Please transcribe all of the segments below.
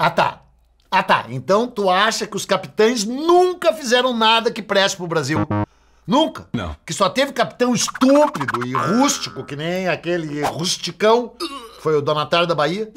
Ah, tá. Ah, tá. Então tu acha que os capitães nunca fizeram nada que preste pro Brasil? Nunca? Não. Que só teve capitão estúpido e rústico, que nem aquele rusticão, que foi o Donatário da Bahia.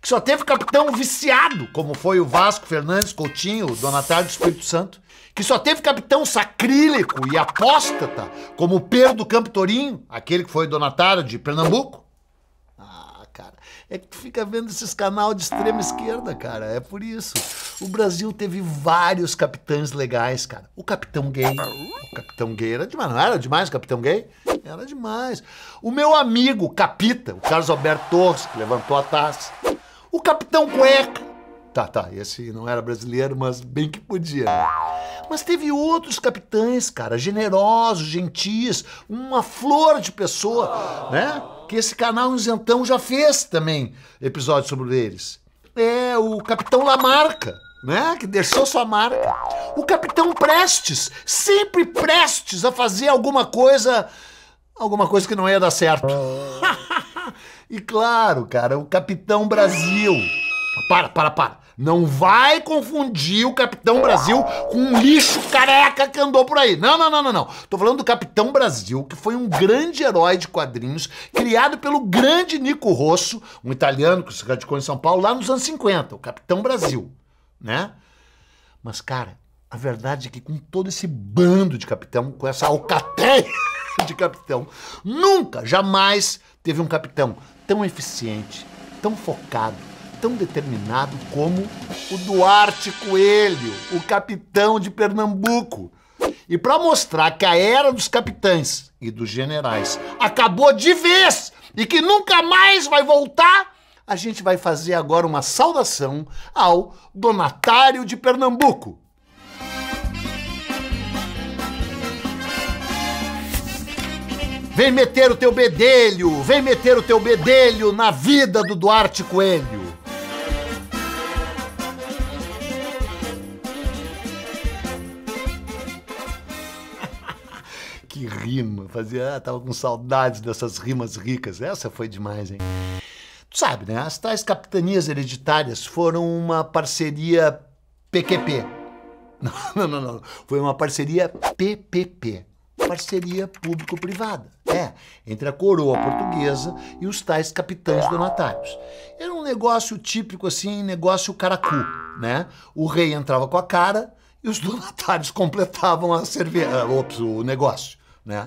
Que só teve capitão viciado, como foi o Vasco Fernandes Coutinho, o Donatário do Espírito Santo. Que só teve capitão sacrílego e apóstata, como o Pedro do Campo Torinho, aquele que foi donatário de Pernambuco é que tu fica vendo esses canal de extrema esquerda, cara. É por isso. O Brasil teve vários capitães legais, cara. O capitão gay. O capitão gay era demais. Não era demais o capitão gay? Era demais. O meu amigo, capita, o Carlos Alberto Torres, que levantou a taça. O capitão cueca. Tá, tá, esse não era brasileiro, mas bem que podia. Né? Mas teve outros capitães, cara, generosos, gentis, uma flor de pessoa, né? que esse canal Isentão já fez também episódios sobre eles. É o Capitão Lamarca, né? Que deixou sua marca. O Capitão Prestes, sempre prestes a fazer alguma coisa, alguma coisa que não ia dar certo. e claro, cara, o Capitão Brasil. Para, para, para. Não vai confundir o Capitão Brasil com um lixo careca que andou por aí. Não, não, não, não, não. Tô falando do Capitão Brasil, que foi um grande herói de quadrinhos, criado pelo grande Nico Rosso, um italiano que se radicou em São Paulo lá nos anos 50, o Capitão Brasil, né? Mas, cara, a verdade é que com todo esse bando de capitão, com essa alcateia de capitão, nunca, jamais teve um capitão tão eficiente, tão focado, tão determinado como o Duarte Coelho, o capitão de Pernambuco. E para mostrar que a era dos capitães e dos generais acabou de vez e que nunca mais vai voltar, a gente vai fazer agora uma saudação ao donatário de Pernambuco. Vem meter o teu bedelho, vem meter o teu bedelho na vida do Duarte Coelho. que rima. Fazia, ah, tava com saudades dessas rimas ricas. Essa foi demais, hein? Tu sabe, né? As tais capitanias hereditárias foram uma parceria PQP. Não, não, não. Foi uma parceria PPP. Parceria público-privada. É, entre a coroa portuguesa e os tais capitães donatários. Era um negócio típico, assim, negócio caracu, né? O rei entrava com a cara e os donatários completavam a cerveja, ah, ops, o negócio né?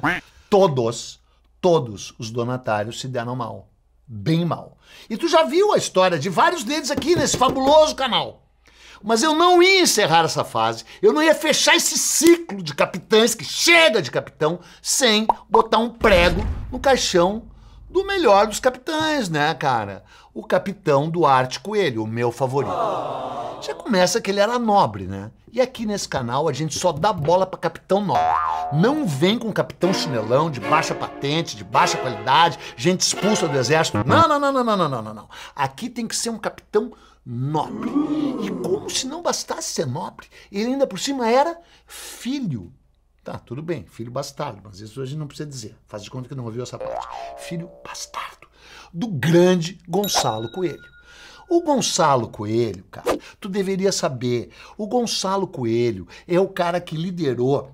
Todos, todos os donatários se deram mal. Bem mal. E tu já viu a história de vários deles aqui nesse fabuloso canal. Mas eu não ia encerrar essa fase, eu não ia fechar esse ciclo de capitães que chega de capitão sem botar um prego no caixão do melhor dos capitães, né, cara? O capitão do Coelho, o meu favorito. Ah. Já começa que ele era nobre, né? E aqui nesse canal a gente só dá bola para capitão nobre. Não vem com capitão chinelão de baixa patente, de baixa qualidade, gente expulsa do exército. Não, não, não, não, não, não, não, não. Aqui tem que ser um capitão nobre. E como se não bastasse ser nobre, ele ainda por cima era filho. Tá, tudo bem, filho bastardo, mas isso a gente não precisa dizer. Faz de conta que não ouviu essa parte. Filho bastardo do grande Gonçalo Coelho. O Gonçalo Coelho, cara, tu deveria saber, o Gonçalo Coelho é o cara que liderou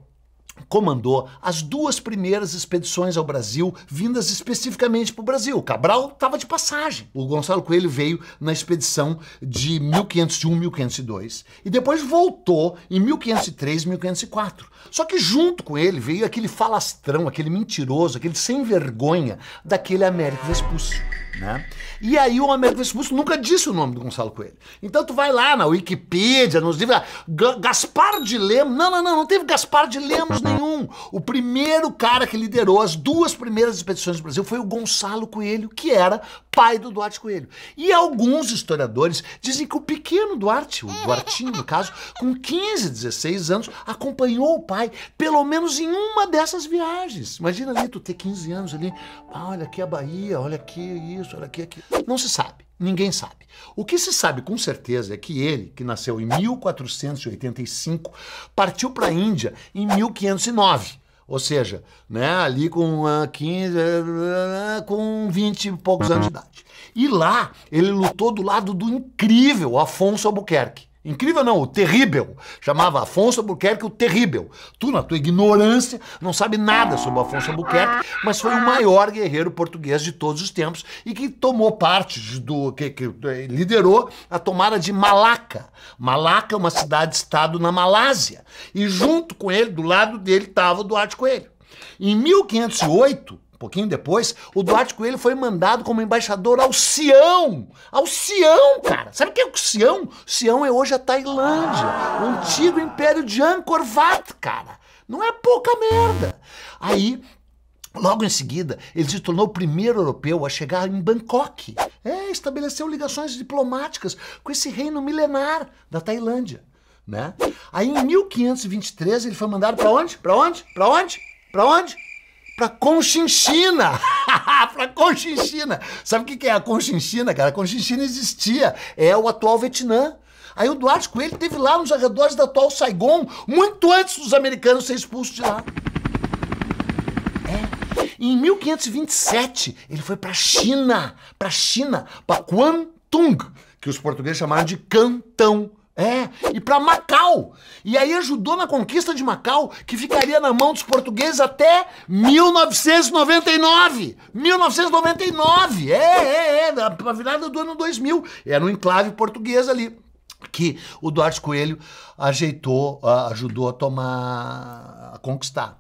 comandou as duas primeiras expedições ao Brasil, vindas especificamente para o Brasil. Cabral estava de passagem. O Gonçalo Coelho veio na expedição de 1501, 1502 e depois voltou em 1503, 1504. Só que junto com ele veio aquele falastrão, aquele mentiroso, aquele sem vergonha daquele Américo Vespucci. Né? E aí o Américo Vespucci nunca disse o nome do Gonçalo Coelho. Então tu vai lá na Wikipedia, nos livros, Gaspar de Lemos. Não, não, não, não teve Gaspar de Lemos nenhum. O primeiro cara que liderou as duas primeiras expedições do Brasil foi o Gonçalo Coelho, que era pai do Duarte Coelho. E alguns historiadores dizem que o pequeno Duarte, o Duartinho no caso, com 15, 16 anos, acompanhou o pai pelo menos em uma dessas viagens. Imagina ali, tu ter 15 anos ali, ah, olha aqui a Bahia, olha aqui isso, olha aqui aqui. Não se sabe. Ninguém sabe. O que se sabe com certeza é que ele, que nasceu em 1485, partiu para a Índia em 1509. Ou seja, né, ali com uh, 15, uh, com 20 e poucos anos de uhum. idade. E lá ele lutou do lado do incrível Afonso Albuquerque Incrível não, o terrível. Chamava Afonso Albuquerque o terrível. Tu, na tua ignorância, não sabe nada sobre Afonso Albuquerque, mas foi o maior guerreiro português de todos os tempos e que tomou parte de, do que, que eh, liderou a tomada de Malaca. Malaca é uma cidade-estado na Malásia. E junto com ele, do lado dele, estava o Duarte Coelho. Em 1508, um pouquinho depois, o Duarte Coelho foi mandado como embaixador ao Sião. Ao Sião, cara. Sabe o que é o Sião? Sião é hoje a Tailândia, o antigo império de Angkor Wat, cara. Não é pouca merda. Aí, Logo em seguida, ele se tornou o primeiro europeu a chegar em Bangkok. É, estabeleceu ligações diplomáticas com esse reino milenar da Tailândia, né? Aí em 1523 ele foi mandado para onde? Para onde? Para onde? Para onde? pra Conchinchina. pra Conchinchina. Sabe o que, é a Conchinchina, cara? A Conchinchina existia. É o atual Vietnã. Aí o Duarte Coelho teve lá nos arredores da atual Saigon, muito antes dos americanos serem expulsos de lá. É. em 1527, ele foi pra China. Pra China. Pra Quantung, que os portugueses chamaram de Cantão. É, e para Macau. E aí ajudou na conquista de Macau, que ficaria na mão dos portugueses até 1999. 1999. É, é, é, a virada do ano 2000. Era um enclave português ali que o Duarte Coelho ajeitou, ah, ajudou a tomar, a conquistar.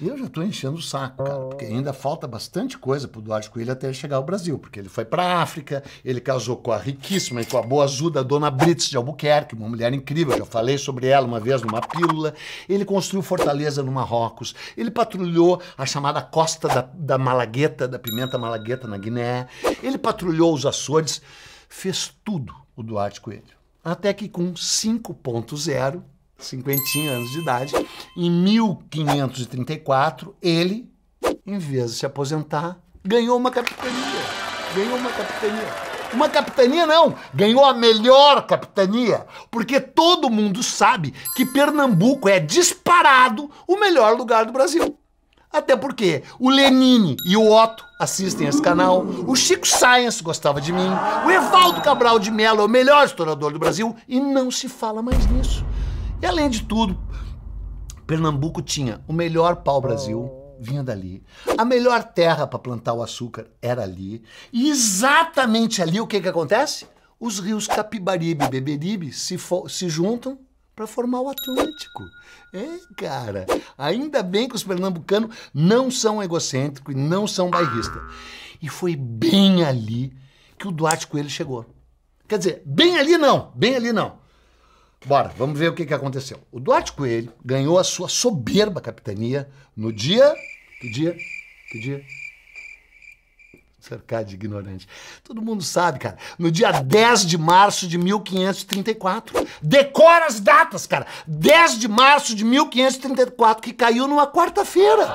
Eu já estou enchendo o saco, cara, porque ainda falta bastante coisa para o Duarte Coelho até chegar ao Brasil, porque ele foi para a África, ele casou com a riquíssima e com a boa azuda Dona Brits de Albuquerque, uma mulher incrível, já falei sobre ela uma vez numa pílula. Ele construiu fortaleza no Marrocos, ele patrulhou a chamada costa da, da Malagueta, da Pimenta Malagueta na Guiné, ele patrulhou os Açores, fez tudo o Duarte Coelho. Até que com 5.0 50 anos de idade, em 1534, ele, em vez de se aposentar, ganhou uma capitania. Ganhou uma capitania. Uma capitania não, ganhou a melhor capitania, porque todo mundo sabe que Pernambuco é disparado o melhor lugar do Brasil. Até porque o Lenine e o Otto assistem esse canal, o Chico Science gostava de mim, o Evaldo Cabral de Mello é o melhor historiador do Brasil e não se fala mais nisso. E além de tudo, Pernambuco tinha o melhor pau-brasil, oh. vinha dali. A melhor terra para plantar o açúcar era ali. E exatamente ali o que, que acontece? Os rios Capibaribe e Beberibe se, se juntam para formar o Atlântico. É, cara. Ainda bem que os pernambucanos não são egocêntricos e não são bairristas. E foi bem ali que o Duarte Coelho chegou. Quer dizer, bem ali não, bem ali não. Bora, vamos ver o que, que aconteceu. O Duarte Coelho ganhou a sua soberba capitania no dia. Que dia? Que dia? Cercar de ignorante. Todo mundo sabe, cara. No dia 10 de março de 1534. Decora as datas, cara. 10 de março de 1534, que caiu numa quarta-feira.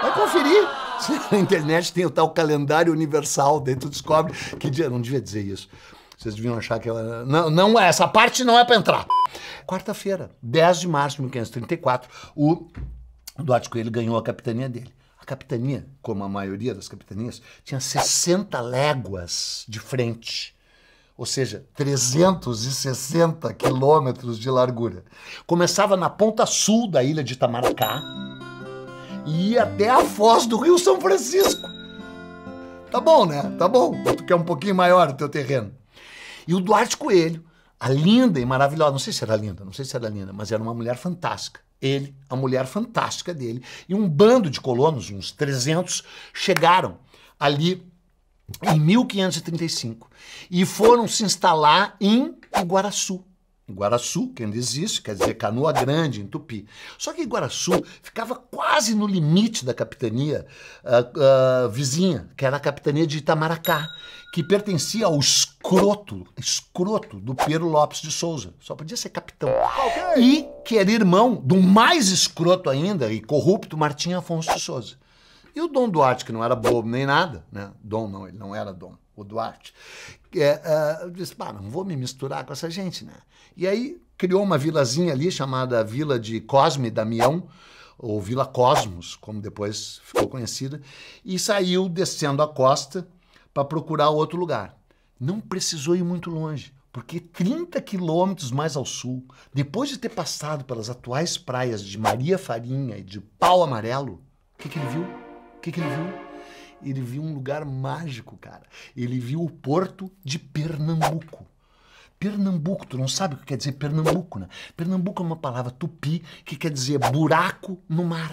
Vai conferir. Na internet tem o tal calendário universal, Dentro tu descobre que dia. Não devia dizer isso. Vocês deviam achar que ela. Não, não é, essa parte não é para entrar. Quarta-feira, 10 de março de 1534, o Duarte Coelho ganhou a capitania dele. A capitania, como a maioria das capitanias, tinha 60 léguas de frente, ou seja, 360 quilômetros de largura. Começava na ponta sul da ilha de Itamaracá e ia até a foz do Rio São Francisco. Tá bom, né? Tá bom. Tu quer um pouquinho maior o teu terreno. E o Duarte Coelho, a linda e maravilhosa, não sei se era linda, não sei se era linda, mas era uma mulher fantástica. Ele, a mulher fantástica dele, e um bando de colonos, uns 300, chegaram ali em 1535 e foram se instalar em Iguaraçu. Guaraçu, que ainda existe, quer dizer Canoa Grande, em Tupi. Só que Guaraçu ficava quase no limite da capitania uh, uh, vizinha, que era a capitania de Itamaracá, que pertencia ao escroto, escroto do Pedro Lopes de Souza. Só podia ser capitão. Okay. E que era irmão do mais escroto ainda e corrupto Martim Afonso de Souza. E o Dom Duarte, que não era bobo nem nada, né? Dom não, ele não era Dom o Duarte, é, uh, disse, pá, não vou me misturar com essa gente, né? E aí criou uma vilazinha ali chamada Vila de Cosme Damião, ou Vila Cosmos, como depois ficou conhecida, e saiu descendo a costa para procurar outro lugar. Não precisou ir muito longe, porque 30 quilômetros mais ao sul, depois de ter passado pelas atuais praias de Maria Farinha e de Pau Amarelo, o que, que ele viu? O que, que ele viu? ele viu um lugar mágico, cara. Ele viu o porto de Pernambuco. Pernambuco, tu não sabe o que quer dizer Pernambuco, né? Pernambuco é uma palavra tupi que quer dizer buraco no mar.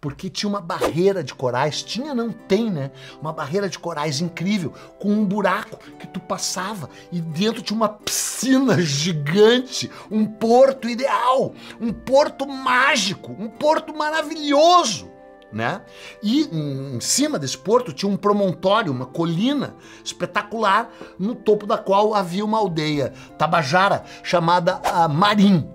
Porque tinha uma barreira de corais, tinha, não tem, né? Uma barreira de corais incrível, com um buraco que tu passava e dentro tinha uma piscina gigante, um porto ideal, um porto mágico, um porto maravilhoso né? E em cima desse porto tinha um promontório, uma colina espetacular, no topo da qual havia uma aldeia tabajara chamada ah, Marim.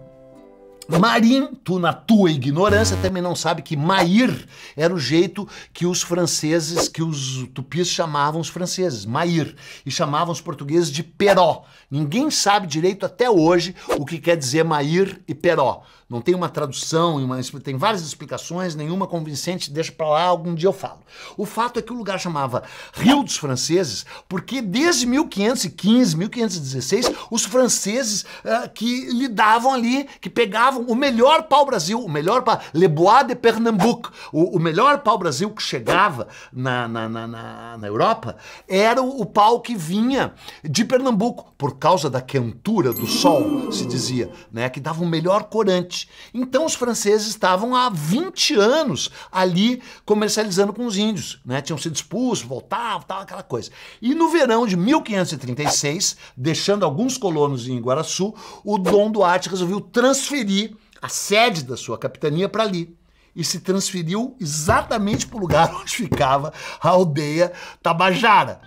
Marim, tu na tua ignorância também não sabe que Mair era o jeito que os franceses, que os tupis chamavam os franceses, Mair, e chamavam os portugueses de Peró. Ninguém sabe direito até hoje o que quer dizer Mair e Peró. Não tem uma tradução, tem várias explicações, nenhuma convincente, deixa para lá, algum dia eu falo. O fato é que o lugar chamava Rio dos Franceses, porque desde 1515, 1516, os franceses uh, que lidavam ali, que pegavam o melhor pau-brasil, o melhor pau, Le Bois de Pernambuco, o, o melhor pau-brasil que chegava na, na, na, na, na Europa, era o, o pau que vinha de Pernambuco, por causa da quentura do sol, se dizia, né, que dava o melhor corante. Então os franceses estavam há 20 anos ali comercializando com os índios, né? Tinham sido expulsos, voltavam, tal, aquela coisa. E no verão de 1536, deixando alguns colonos em Iguaraçu, o Dom Duarte resolveu transferir a sede da sua capitania para ali e se transferiu exatamente para o lugar onde ficava a aldeia Tabajara.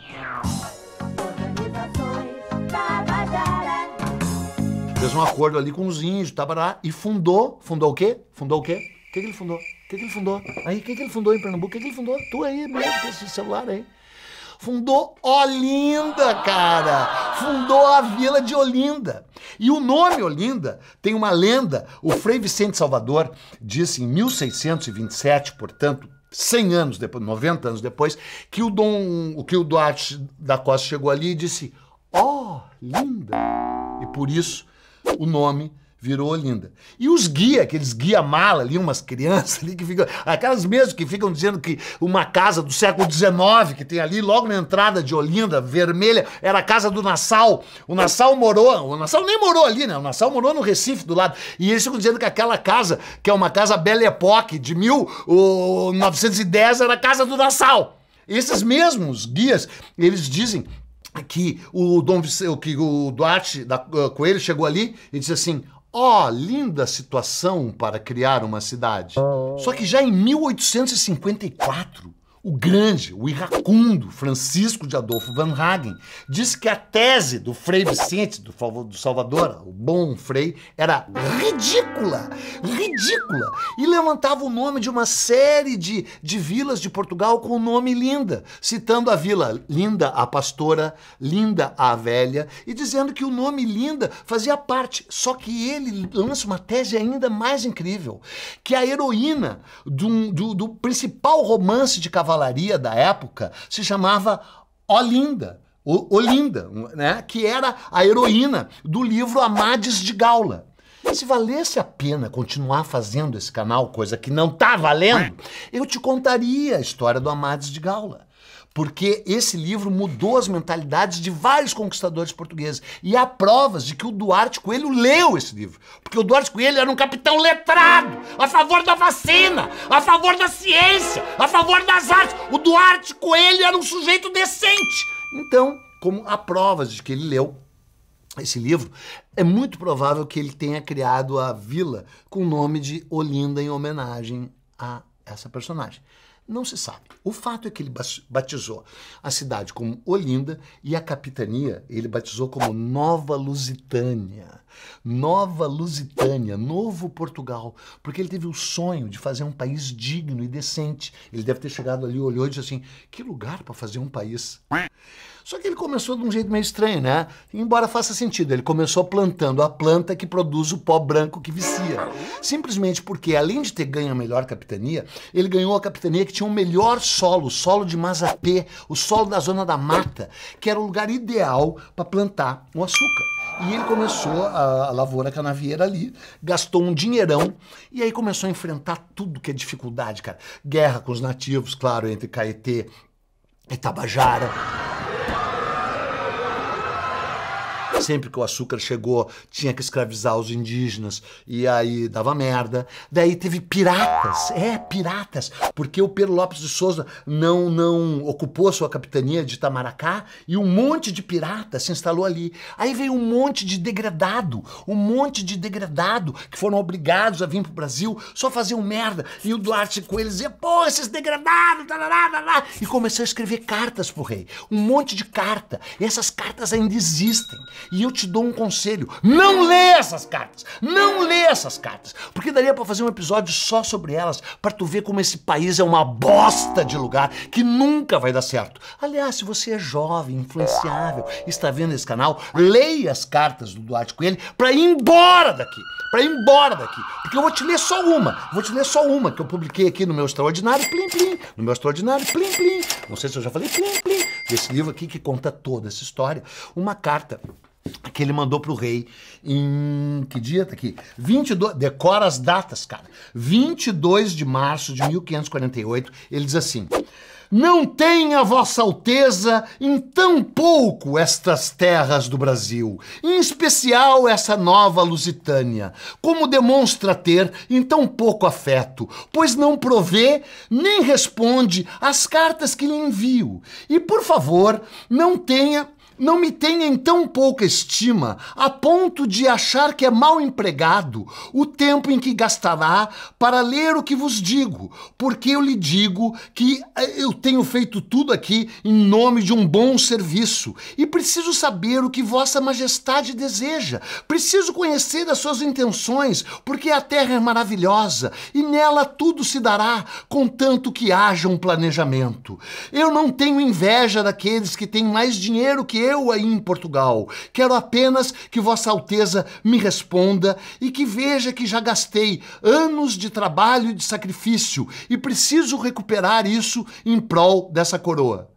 fez um acordo ali com os índios, Tabará e fundou, fundou o quê? Fundou o quê? O que, que ele fundou? O que, que ele fundou? Aí, o que, que ele fundou em Pernambuco? O que, que ele fundou? Tu aí mesmo, com esse celular aí. Fundou Olinda, cara! Fundou a vila de Olinda. E o nome Olinda tem uma lenda. O Frei Vicente Salvador disse em 1627, portanto, 100 anos depois, 90 anos depois, que o Dom, que o Duarte da Costa chegou ali e disse: "Ó, oh, linda". E por isso o nome virou Olinda. E os guia, aqueles guia-mala ali, umas crianças ali que ficam. Aquelas mesmo que ficam dizendo que uma casa do século XIX que tem ali, logo na entrada de Olinda, vermelha, era a casa do Nassau. O Nassau morou, o Nassau nem morou ali, né? O Nassau morou no Recife do lado. E eles ficam dizendo que aquela casa, que é uma casa Belle Époque, de 1910, era a casa do Nassau. Esses mesmos guias, eles dizem que o Dom Vicente, que o Duarte da eh, Coelho chegou ali e disse assim: Ó, oh, linda situação para criar uma cidade. Oh. Só que já em 1854, o grande, o irracundo Francisco de Adolfo Van Hagen disse que a tese do Frei Vicente do, do Salvador, o bom Frei, era ridícula, ridícula, e levantava o nome de uma série de, de vilas de Portugal com o nome Linda, citando a vila Linda a Pastora, Linda a Velha, e dizendo que o nome Linda fazia parte. Só que ele lança uma tese ainda mais incrível, que é a heroína do, do, do principal romance de Cavalo cavalaria da época se chamava Olinda. Olinda, né? que era a heroína do livro Amades de Gaula. Se valesse a pena continuar fazendo esse canal, coisa que não tá valendo, eu te contaria a história do Amades de Gaula porque esse livro mudou as mentalidades de vários conquistadores portugueses. E há provas de que o Duarte Coelho leu esse livro. Porque o Duarte Coelho era um capitão letrado, a favor da vacina, a favor da ciência, a favor das artes. O Duarte Coelho era um sujeito decente. Então, como há provas de que ele leu esse livro, é muito provável que ele tenha criado a vila com o nome de Olinda em homenagem a essa personagem. Não se sabe. O fato é que ele batizou a cidade como Olinda e a capitania ele batizou como Nova Lusitânia. Nova Lusitânia, Novo Portugal, porque ele teve o sonho de fazer um país digno e decente. Ele deve ter chegado ali, olhou e disse assim: que lugar para fazer um país? Só que ele começou de um jeito meio estranho, né? Embora faça sentido, ele começou plantando a planta que produz o pó branco que vicia. Simplesmente porque, além de ter ganho a melhor capitania, ele ganhou a capitania que tinha o melhor solo, o solo de Mazapé, o solo da zona da mata, que era o lugar ideal para plantar o açúcar. E ele começou a, a lavoura canavieira ali, gastou um dinheirão e aí começou a enfrentar tudo que é dificuldade, cara. Guerra com os nativos, claro, entre Caetê e Tabajara. sempre que o açúcar chegou, tinha que escravizar os indígenas e aí dava merda. Daí teve piratas, é, piratas, porque o Pedro Lopes de Souza não, não ocupou sua capitania de Itamaracá e um monte de pirata se instalou ali. Aí veio um monte de degradado, um monte de degradado que foram obrigados a vir pro Brasil, só faziam merda. E o Duarte Coelho dizia, pô, esses degradados, tarará, tarará. e começou a escrever cartas pro rei, um monte de carta. E essas cartas ainda existem. E e eu te dou um conselho: não lê essas cartas, não lê essas cartas, porque daria para fazer um episódio só sobre elas, para tu ver como esse país é uma bosta de lugar que nunca vai dar certo. Aliás, se você é jovem, influenciável, está vendo esse canal, leia as cartas do Duarte Coelho para ir embora daqui, para ir embora daqui, porque eu vou te ler só uma, vou te ler só uma que eu publiquei aqui no meu extraordinário, plim plim, no meu extraordinário, plim plim. Não sei se eu já falei plim plim desse livro aqui que conta toda essa história, uma carta que ele mandou pro rei em que dia tá aqui? 22, decora as datas, cara. 22 de março de 1548, ele diz assim: não tenha Vossa Alteza em tão pouco estas terras do Brasil, em especial essa nova Lusitânia, como demonstra ter em tão pouco afeto, pois não provê nem responde às cartas que lhe envio. E, por favor, não tenha não me tenha em tão pouca estima a ponto de achar que é mal empregado o tempo em que gastará para ler o que vos digo, porque eu lhe digo que eh, eu tenho feito tudo aqui em nome de um bom serviço e preciso saber o que Vossa Majestade deseja, preciso conhecer as suas intenções, porque a terra é maravilhosa e nela tudo se dará, contanto que haja um planejamento. Eu não tenho inveja daqueles que têm mais dinheiro que eu aí em Portugal. Quero apenas que Vossa Alteza me responda e que veja que já gastei anos de trabalho e de sacrifício e preciso recuperar isso em prol dessa coroa.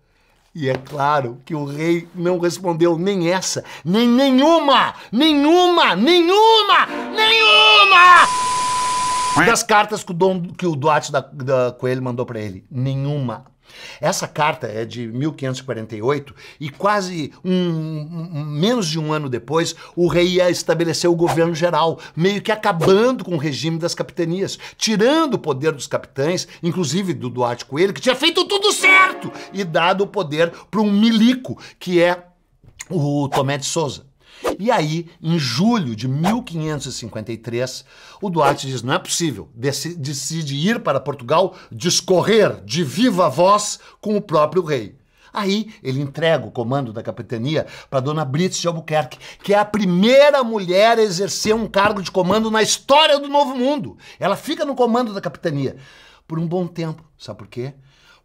E é claro que o rei não respondeu nem essa, nem nenhuma, nenhuma, nenhuma, nenhuma das cartas que o, Dom, que o Duarte da, da Coelho mandou para ele. Nenhuma. Essa carta é de 1548 e quase um, um, menos de um ano depois o rei ia estabelecer o governo geral, meio que acabando com o regime das capitanias, tirando o poder dos capitães, inclusive do Duarte Coelho, que tinha feito tudo certo e dado o poder para um milico, que é o Tomé de Souza. E aí, em julho de 1553, o Duarte diz: não é possível, Deci decide ir para Portugal discorrer de viva voz com o próprio rei. Aí ele entrega o comando da capitania para Dona Brits de Albuquerque, que é a primeira mulher a exercer um cargo de comando na história do Novo Mundo. Ela fica no comando da capitania por um bom tempo. Sabe por quê?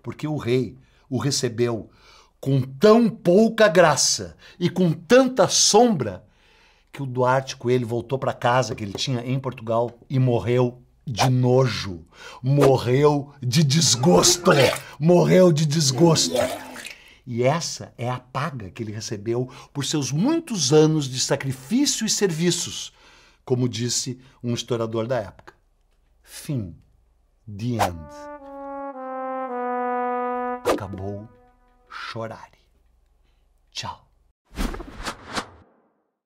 Porque o rei o recebeu com tão pouca graça e com tanta sombra que o Duarte Coelho voltou para casa que ele tinha em Portugal e morreu de nojo, morreu de desgosto, morreu de desgosto. E essa é a paga que ele recebeu por seus muitos anos de sacrifício e serviços, como disse um historiador da época. Fim. The End. Acabou 说大点，叫。